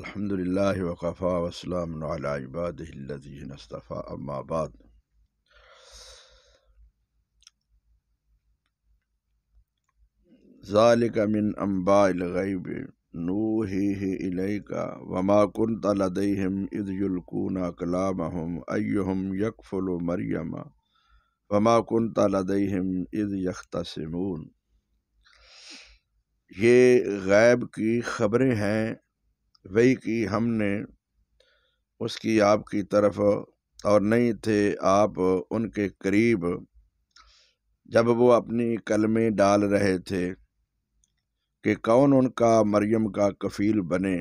अल्हम्दुलिल्लाह वकफ़ा वसलाम इबादीनस्तफ़ा अम्माबाद ज़ालिक मिन अम्बाइलगैब नूही का वमा कुन तलदैहिम इदयुलकूना कलामहम अय्युहम यकफुल मरियम वमा कुन तलदैहिम इद यख्तसमून ये गैब की ख़बरें हैं वही की हमने उसकी आपकी तरफ और नहीं थे आप उनके करीब जब वो अपनी कलमें डाल रहे थे कि कौन उनका मरियम का कफील बने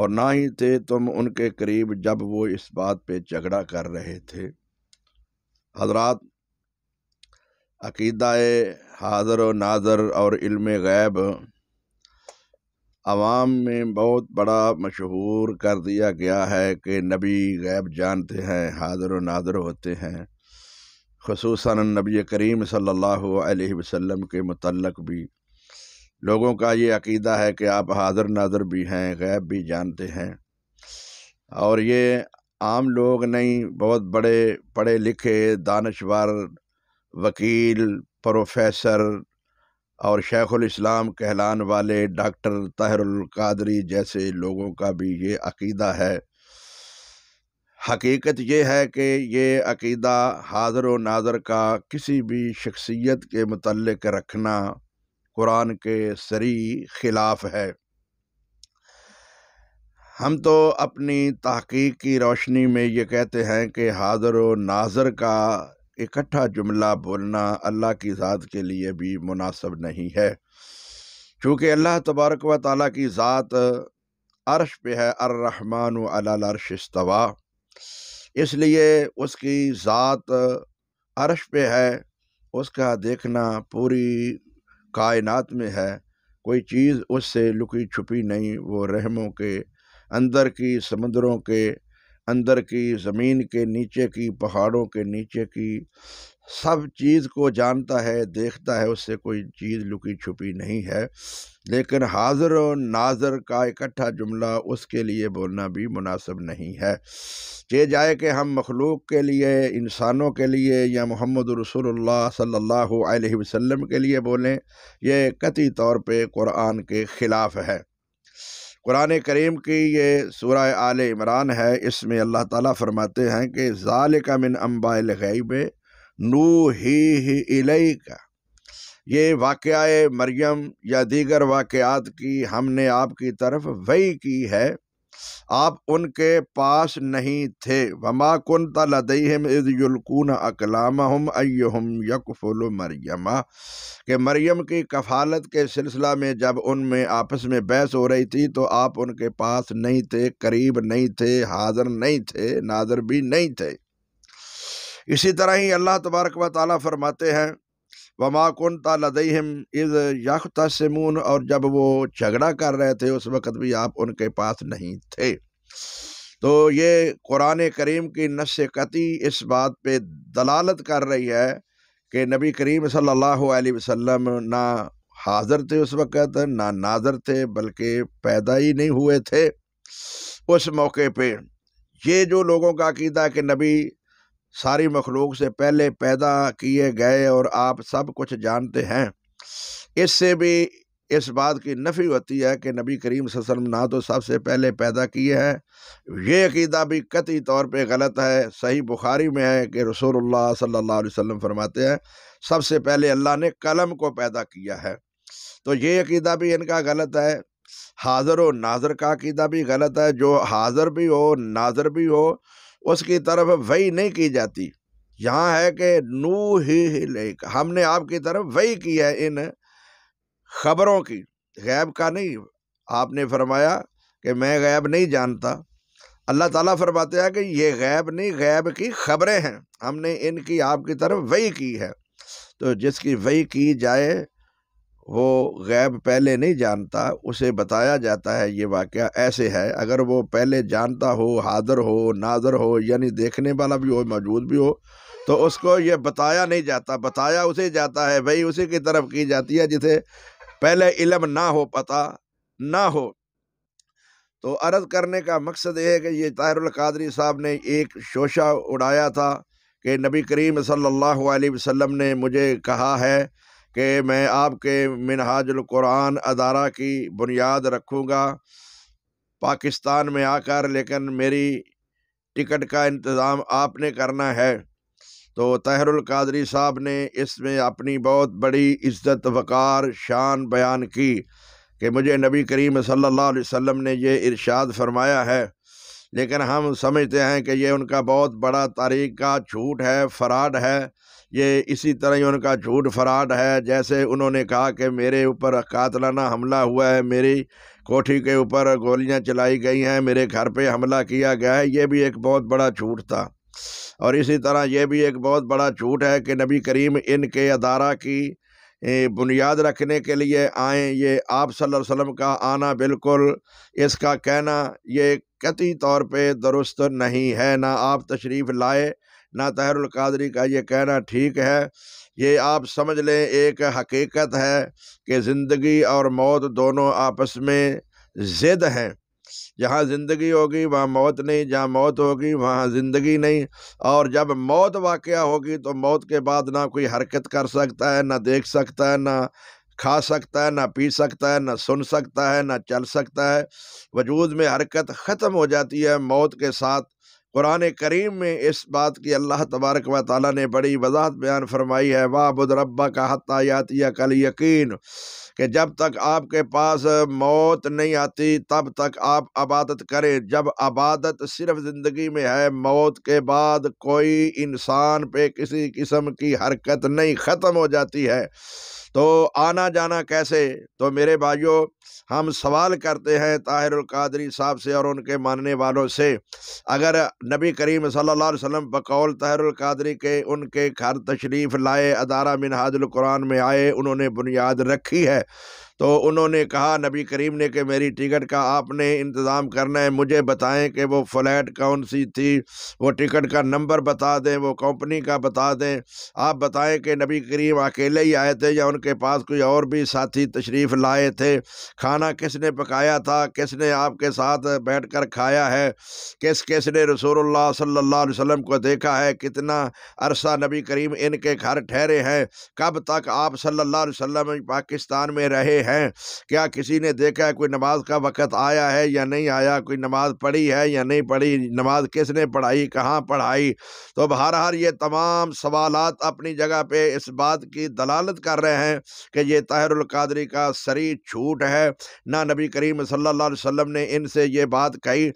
और ना ही थे तुम उनके करीब जब वो इस बात पे झगड़ा कर रहे थे हजरात अकीदा हाजर व नाजर और इल्म गैब आवाम में बहुत बड़ा मशहूर कर दिया गया है कि नबी गैब जानते हैं हाजिर नादर होते हैं खसूस नबी करीम सल्लल्लाहु अलैहि वसल्लम के मतलब भी लोगों का ये अकीदा है कि आप हाजिर नादर भी हैं गैब भी जानते हैं और ये आम लोग नहीं बहुत बड़े पढ़े लिखे दानशवर वकील प्रोफेसर और शेख़ुलस्लाम कहलान वाले डॉक्टर ताहरुलकादरी जैसे लोगों का भी ये अकीदा है हकीकत ये है कि ये अकीदा हाजर व नाजर का किसी भी शख्सियत के मतलक़ रखना कुरान के सरी ख़िलाफ़ है हम तो अपनी तहकीक की रोशनी में ये कहते हैं कि हाजर व नाजर का इकट्ठा जुमला बोलना अल्लाह की ज़ात के लिए भी मुनासब नहीं है चूँकि अल्लाह तबारक व ताली की ज़ात अरश पे है अर्रहमान अलाश इसलिए उसकी ज़ात अरश पे है उसका देखना पूरी कायनात में है कोई चीज़ उससे लुकी छुपी नहीं वो रहमों के अंदर की समंदरों के अंदर की ज़मीन के नीचे की पहाड़ों के नीचे की सब चीज़ को जानता है देखता है उससे कोई चीज़ लुकी छुपी नहीं है लेकिन हाजिर और नाजर का इकट्ठा जुमला उसके लिए बोलना भी मुनासिब नहीं है ये जाए कि हम मखलूक के लिए इंसानों के लिए या मोहम्मद रसोल्ला सल्ला वसम के लिए बोलें यह कती तौर पर क़ुरान के ख़िलाफ़ है कुरान करीम की ये सूरह आल इमरान है इसमें अल्लाह ताला फरमाते हैं कि ज़ाल का मिन अम्बा गैब नू ही ही का ये वाक़ मरियम या दीगर वाक़ात की हमने आपकी तरफ वही की है आप उनके पास नहीं थे वमा कुन तलदईम इजुलकून अकलाम हम अयम यकफुल मरियमा के मरियम की कफालत के सिलसिला में जब उनमें आपस में बहस हो रही थी तो आप उनके पास नहीं थे करीब नहीं थे हाजिर नहीं थे नादर भी नहीं थे इसी तरह ही अल्लाह तबारक व ताली फरमाते हैं वमाकुन लदईम इज़ यखतसमून और जब वो झगड़ा कर रहे थे उस वक़्त भी आप उनके पास नहीं थे तो ये कुरान करीम की नस इस बात पे दलालत कर रही है कि नबी करीम सल्लल्लाहु अलैहि वसल्लम ना हाजिर थे उस वक़्त ना नाजर थे बल्कि पैदा ही नहीं हुए थे उस मौके पे ये जो लोगों का अकीदा है कि नबी सारी मखलूक से पहले पैदा किए गए और आप सब कुछ जानते हैं इससे भी इस बात की नफ़ी होती है कि नबी करीम वसल्लम ना तो सबसे पहले पैदा किए हैं ये अकीदा भी कती तौर पे गलत है सही बुखारी में है कि रसूलुल्लाह सल्लल्लाहु अलैहि वसल्लम फरमाते हैं सबसे पहले अल्लाह ने कलम को पैदा किया है तो ये अकीदा भी इनका गलत है हाज़र व नाजर का अकीदा भी गलत है जो हाज़र भी हो नाजर भी हो उसकी तरफ वही नहीं की जाती यहाँ है कि नू ही, ही लेक हमने आपकी तरफ वही की है इन खबरों की गैब का नहीं आपने फरमाया कि मैं गैब नहीं जानता अल्लाह ताला फरमाते हैं कि ये गैब नहीं गैब की खबरें हैं हमने इनकी आपकी तरफ वही की है तो जिसकी वही की जाए वो गैब पहले नहीं जानता उसे बताया जाता है ये वाक़ ऐसे है अगर वो पहले जानता हो हादर हो नादर हो यानी देखने वाला भी हो मौजूद भी हो तो उसको ये बताया नहीं जाता बताया उसे जाता है भाई उसी की तरफ की जाती है जिसे पहले इलम ना हो पता ना हो तो अर्ज़ करने का मकसद ये है कि ये ताहिरकादरी साहब ने एक शोशा उड़ाया था कि नबी करीम सल्ला वसम ने मुझे कहा है कि मैं आपके मिनहाजुल कुरान अदारा की बुनियाद रखूँगा पाकिस्तान में आकर लेकिन मेरी टिकट का इंतज़ाम आपने करना है तो तहरुल कादरी साहब ने इसमें अपनी बहुत बड़ी इज्जत वक़ार शान बयान की कि मुझे नबी करीम सल्लल्लाहु अलैहि वसल्लम ने ये इरशाद फरमाया है लेकिन हम समझते हैं कि ये उनका बहुत बड़ा तारीख का झूठ है फ्राड है ये इसी तरह ही उनका झूठ फ्राड है जैसे उन्होंने कहा कि मेरे ऊपर कातलाना हमला हुआ है मेरी कोठी के ऊपर गोलियां चलाई गई हैं मेरे घर पे हमला किया गया है ये भी एक बहुत बड़ा झूठ था और इसी तरह ये भी एक बहुत बड़ा झूठ है कि नबी करीम इनके अदारा की बुनियाद रखने के लिए आएँ ये आप सल्लल्लाहु अलैहि वसल्लम का आना बिल्कुल इसका कहना ये कती तौर पे दुरुस्त नहीं है ना आप तशरीफ़ लाए ना तहरुल कादरी का ये कहना ठीक है ये आप समझ लें एक हकीकत है कि ज़िंदगी और मौत दोनों आपस में ज़िद हैं जहाँ ज़िंदगी होगी वहाँ मौत नहीं जहाँ मौत होगी वहाँ ज़िंदगी नहीं और जब मौत वाक़ होगी तो मौत के बाद ना कोई हरकत कर सकता है ना देख सकता है ना खा सकता है ना पी सकता है ना सुन सकता है ना चल सकता है वजूद में हरकत ख़त्म हो जाती है मौत के साथ कुरान करीम में इस बात की अल्लाह तबारक व ताली ने बड़ी वजाहत बयान फरमाई है वाबुद रब्बा का हत्यात या कल यकीन कि जब तक आपके पास मौत नहीं आती तब तक आप आबादत करें जब आबादत सिर्फ ज़िंदगी में है मौत के बाद कोई इंसान पे किसी किस्म की हरकत नहीं ख़त्म हो जाती है तो आना जाना कैसे तो मेरे भाइयों हम सवाल करते हैं ताहिर कादरी साहब से और उनके मानने वालों से अगर नबी करीम सल्लल्लाहु अलैहि वसल्लम बकौल कादरी के उनके घर तशरीफ़ लाए अदारा मिनहाजुल कुरान में आए उन्होंने बुनियाद रखी है तो उन्होंने कहा नबी करीम ने कि मेरी टिकट का आपने इंतज़ाम करना है मुझे बताएं कि वो फ़्लैट कौन सी थी वो टिकट का नंबर बता दें वो कंपनी का बता दें आप बताएं कि नबी करीम अकेले ही आए थे या उनके पास कोई और भी साथी तशरीफ़ लाए थे खाना किसने पकाया था किसने आपके साथ बैठ कर खाया है किस किस ने रसूल सल्ला वसम को देखा है कितना अरसा नबी करीम इनके घर ठहरे हैं कब तक आप सल्ला वसम पाकिस्तान में रहे हैं हैं क्या किसी ने देखा है कोई नमाज का वक़्त आया है या नहीं आया कोई नमाज पढ़ी है या नहीं पढ़ी नमाज किसने पढ़ाई कहाँ पढ़ाई तो हर ये तमाम सवाल अपनी जगह पर इस बात की दलालत कर रहे हैं कि ये ताहरकादरी का सरी छूट है ना नबी करीम सल्ला वसम ने इनसे ये बात कही